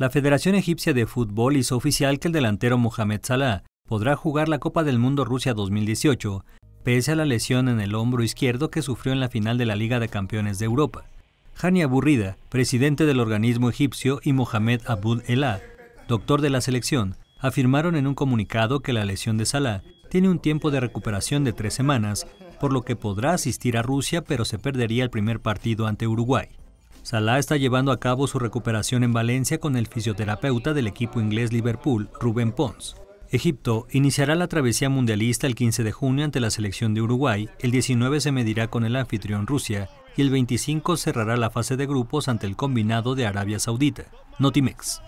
La Federación Egipcia de Fútbol hizo oficial que el delantero Mohamed Salah podrá jugar la Copa del Mundo Rusia 2018, pese a la lesión en el hombro izquierdo que sufrió en la final de la Liga de Campeones de Europa. Hani Aburrida, presidente del organismo egipcio, y Mohamed Abud Elá, doctor de la selección, afirmaron en un comunicado que la lesión de Salah tiene un tiempo de recuperación de tres semanas, por lo que podrá asistir a Rusia pero se perdería el primer partido ante Uruguay. Salah está llevando a cabo su recuperación en Valencia con el fisioterapeuta del equipo inglés Liverpool, Rubén Pons. Egipto iniciará la travesía mundialista el 15 de junio ante la selección de Uruguay, el 19 se medirá con el anfitrión Rusia y el 25 cerrará la fase de grupos ante el combinado de Arabia Saudita. Notimex.